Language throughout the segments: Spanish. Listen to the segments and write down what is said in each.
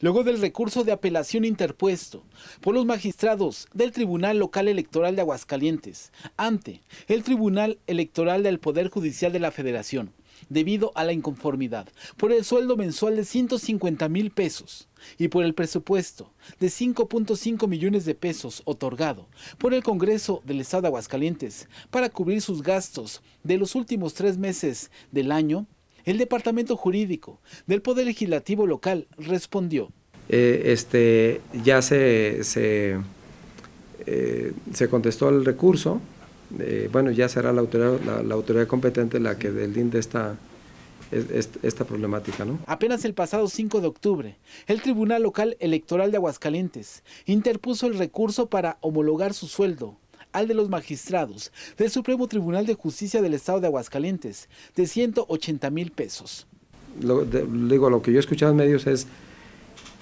luego del recurso de apelación interpuesto por los magistrados del Tribunal Local Electoral de Aguascalientes ante el Tribunal Electoral del Poder Judicial de la Federación debido a la inconformidad por el sueldo mensual de 150 mil pesos y por el presupuesto de 5.5 millones de pesos otorgado por el Congreso del Estado de Aguascalientes para cubrir sus gastos de los últimos tres meses del año, el Departamento Jurídico del Poder Legislativo Local respondió eh, este, ya se, se, eh, contestó el recurso, eh, bueno, ya será la autoridad, la, autoridad competente la que delinde esta, esta problemática. ¿no? Apenas el pasado 5 de octubre, el Tribunal Local Electoral de Aguascalientes interpuso el recurso para homologar su sueldo al de los magistrados del Supremo Tribunal de Justicia del Estado de Aguascalientes de 180 mil pesos. Lo, digo, lo que yo he escuchado en medios es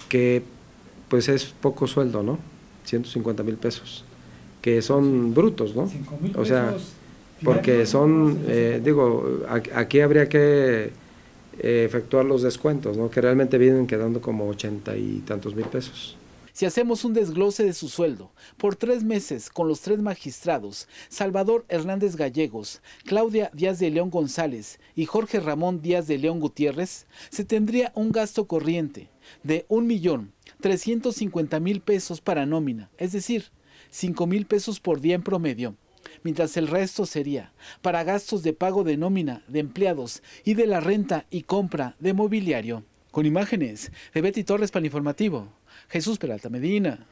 que pues es poco sueldo, ¿no? 150 mil pesos, que son brutos, ¿no? o sea, porque son, eh, digo, aquí habría que eh, efectuar los descuentos, ¿no? Que realmente vienen quedando como ochenta y tantos mil pesos. Si hacemos un desglose de su sueldo, por tres meses con los tres magistrados, Salvador Hernández Gallegos, Claudia Díaz de León González y Jorge Ramón Díaz de León Gutiérrez, se tendría un gasto corriente de 1.350.000 pesos para nómina, es decir, 5.000 pesos por día en promedio mientras el resto sería para gastos de pago de nómina de empleados y de la renta y compra de mobiliario. Con imágenes de Betty Torres Paninformativo, Informativo, Jesús Peralta Medina.